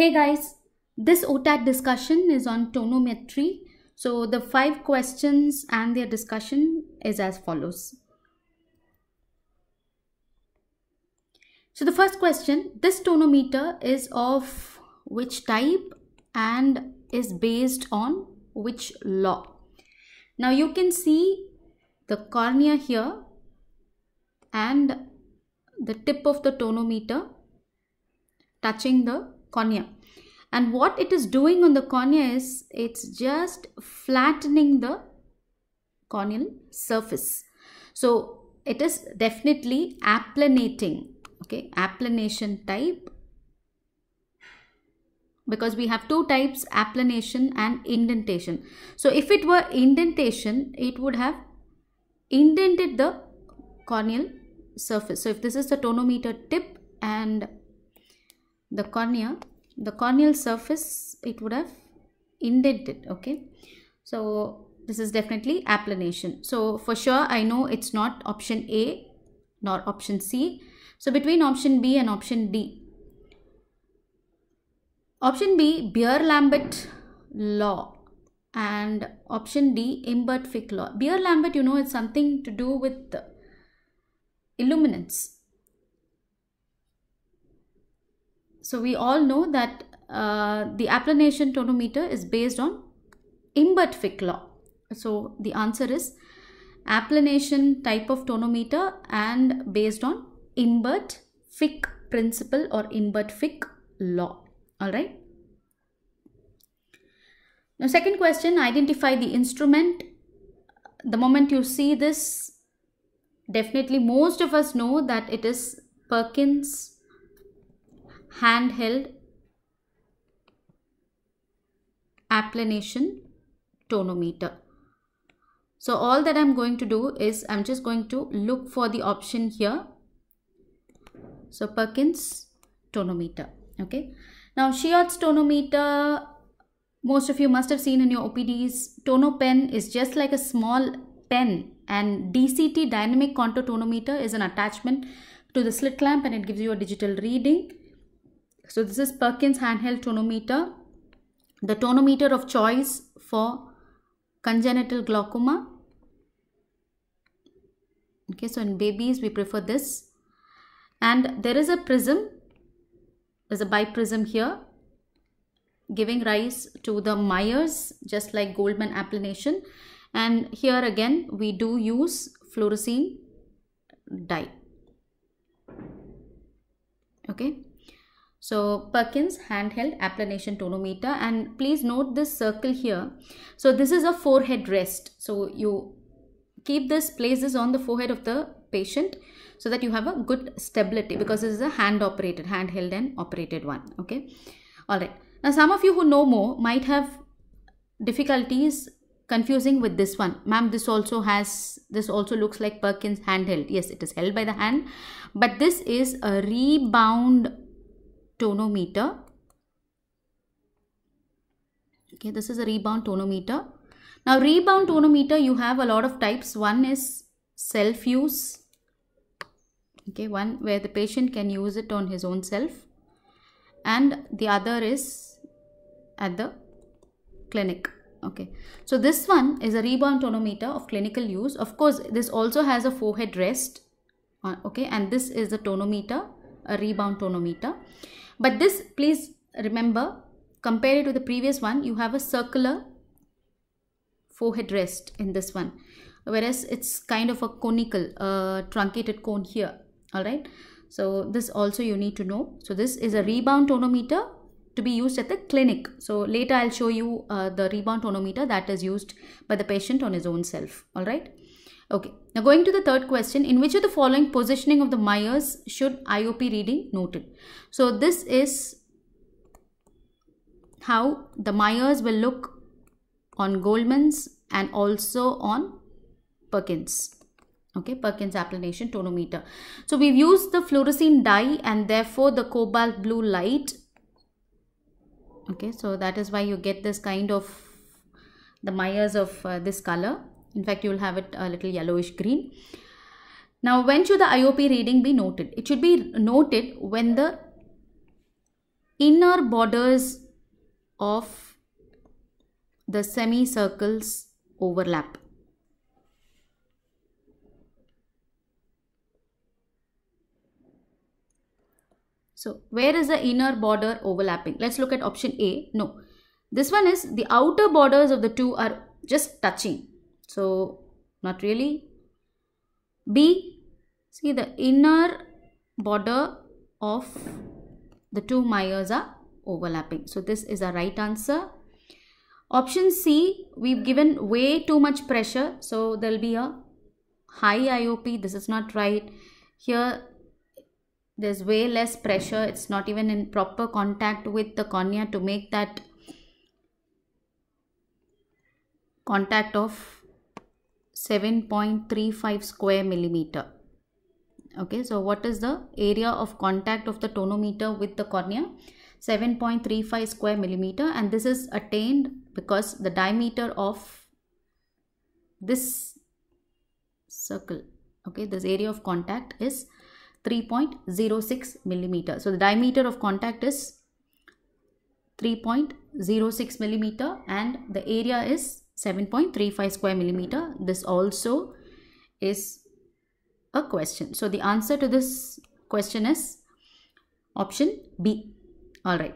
Hey guys, this OTAT discussion is on tonometry. So the five questions and their discussion is as follows. So the first question, this tonometer is of which type and is based on which law. Now you can see the cornea here and the tip of the tonometer touching the cornea and what it is doing on the cornea is it's just flattening the corneal surface so it is definitely applanating okay applanation type because we have two types applanation and indentation so if it were indentation it would have indented the corneal surface so if this is the tonometer tip and the cornea the corneal surface it would have indented okay so this is definitely applanation so for sure i know it's not option a nor option c so between option b and option d option b beer lambert law and option d Lambert-Fick law beer lambert you know it's something to do with illuminance So we all know that uh, the applanation tonometer is based on Imbert-Fick law. So the answer is applanation type of tonometer and based on Imbert-Fick principle or Imbert-Fick law. All right. Now second question, identify the instrument. The moment you see this, definitely most of us know that it is Perkins handheld applanation tonometer. So all that I'm going to do is I'm just going to look for the option here. So Perkins tonometer. Okay. Now Shiod's tonometer, most of you must have seen in your OPDs, tonopen is just like a small pen and DCT dynamic contour tonometer is an attachment to the slit lamp and it gives you a digital reading. So this is Perkins handheld tonometer, the tonometer of choice for congenital glaucoma. Okay, so in babies we prefer this. And there is a prism, there's a biprism here giving rise to the Myers just like Goldman applanation and here again we do use fluorescein dye okay so Perkins handheld applanation tonometer and please note this circle here. So this is a forehead rest. So you keep this, places on the forehead of the patient so that you have a good stability because this is a hand operated, handheld and operated one. Okay. All right. Now some of you who know more might have difficulties confusing with this one. Ma'am, this also has, this also looks like Perkins handheld. Yes, it is held by the hand, but this is a rebound tonometer. Okay, this is a rebound tonometer. Now rebound tonometer you have a lot of types. One is self-use. Okay, one where the patient can use it on his own self. And the other is at the clinic okay so this one is a rebound tonometer of clinical use of course this also has a forehead rest uh, okay and this is the tonometer a rebound tonometer. But this, please remember, compare it to the previous one, you have a circular forehead rest in this one. Whereas it's kind of a conical, uh, truncated cone here. Alright. So this also you need to know. So this is a rebound tonometer to be used at the clinic. So later I'll show you uh, the rebound tonometer that is used by the patient on his own self. All right. Okay, now going to the third question, in which of the following positioning of the Myers should IOP reading noted? So this is how the Myers will look on Goldman's and also on Perkins. Okay, Perkins applanation tonometer. So we've used the fluorescein dye and therefore the cobalt blue light. Okay, so that is why you get this kind of the Myers of uh, this color in fact, you will have it a little yellowish green. Now, when should the IOP reading be noted? It should be noted when the inner borders of the semicircles overlap. So, where is the inner border overlapping? Let's look at option A. No. This one is the outer borders of the two are just touching. So, not really. B, see the inner border of the two myers are overlapping. So, this is a right answer. Option C, we've given way too much pressure. So, there will be a high IOP. This is not right. Here, there's way less pressure. It's not even in proper contact with the cornea to make that contact of 7.35 square millimeter okay so what is the area of contact of the tonometer with the cornea 7.35 square millimeter and this is attained because the diameter of this circle okay this area of contact is 3.06 millimeter so the diameter of contact is 3.06 millimeter and the area is 7.35 square millimeter. This also is a question. So the answer to this question is option B. Alright.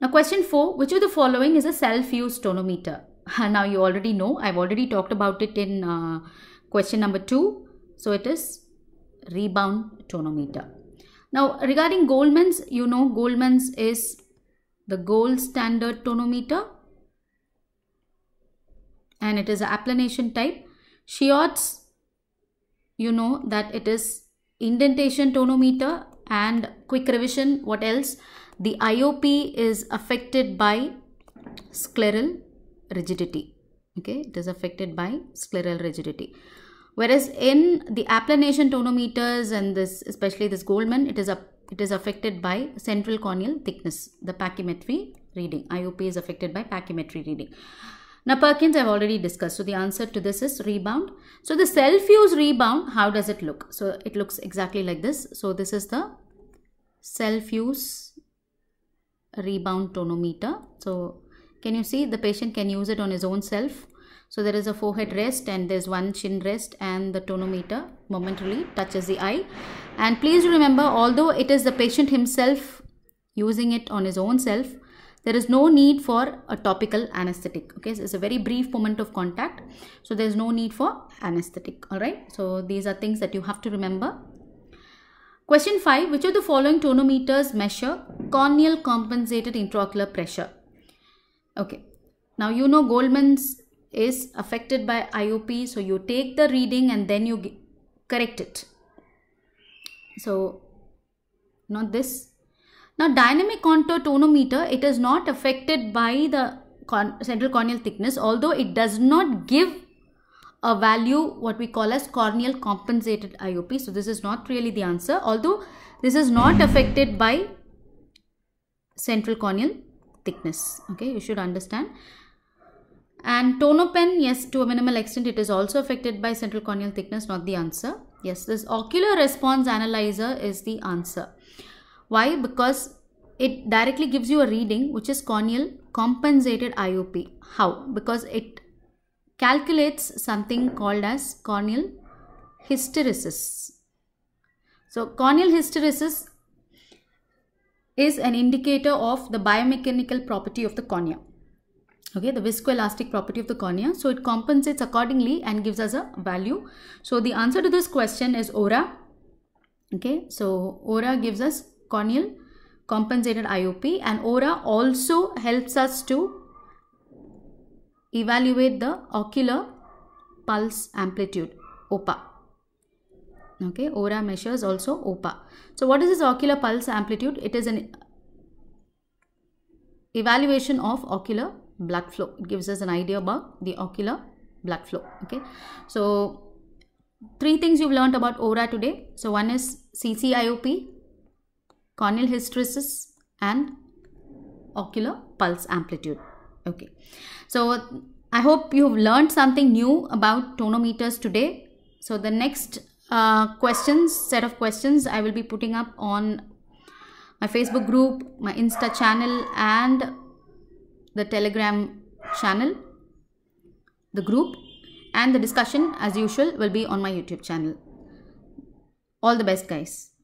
Now question 4. Which of the following is a self-use tonometer? now you already know. I've already talked about it in uh, question number 2. So it is rebound tonometer. Now regarding Goldman's, you know Goldman's is the gold standard tonometer and it is an applanation type. Sheots, you know that it is indentation tonometer and quick revision. What else? The IOP is affected by scleral rigidity. Okay, it is affected by scleral rigidity. Whereas in the applanation tonometers and this, especially this Goldman, it is a it is affected by central corneal thickness, the pachymetry reading. IOP is affected by pachymetry reading. Now Perkins I've already discussed. So the answer to this is rebound. So the self-use rebound, how does it look? So it looks exactly like this. So this is the self-use rebound tonometer. So can you see the patient can use it on his own self. So there is a forehead rest and there's one chin rest and the tonometer momentarily touches the eye. And please remember although it is the patient himself using it on his own self, there is no need for a topical anesthetic okay so it's a very brief moment of contact so there's no need for anesthetic all right so these are things that you have to remember question 5 which of the following tonometers measure corneal compensated intraocular pressure okay now you know goldman's is affected by iop so you take the reading and then you correct it so not this now dynamic contour tonometer, it is not affected by the con central corneal thickness although it does not give a value what we call as corneal compensated IOP. So this is not really the answer although this is not affected by central corneal thickness. Okay, you should understand. And tonopen, yes, to a minimal extent, it is also affected by central corneal thickness, not the answer. Yes, this ocular response analyzer is the answer. Why? Because it directly gives you a reading which is corneal compensated IOP. How? Because it calculates something called as corneal hysteresis. So corneal hysteresis is an indicator of the biomechanical property of the cornea. Okay, the viscoelastic property of the cornea. So it compensates accordingly and gives us a value. So the answer to this question is ORA. Okay, so ORA gives us corneal compensated IOP and ORA also helps us to evaluate the ocular pulse amplitude OPA. Okay, ORA measures also OPA. So what is this ocular pulse amplitude? It is an evaluation of ocular blood flow. It gives us an idea about the ocular blood flow. Okay, so three things you've learned about ORA today. So one is CCIOP, corneal hysteresis and ocular pulse amplitude. Okay, so I hope you've learned something new about tonometers today. So the next uh, questions, set of questions I will be putting up on my Facebook group, my Insta channel and the Telegram channel, the group and the discussion as usual will be on my YouTube channel. All the best guys.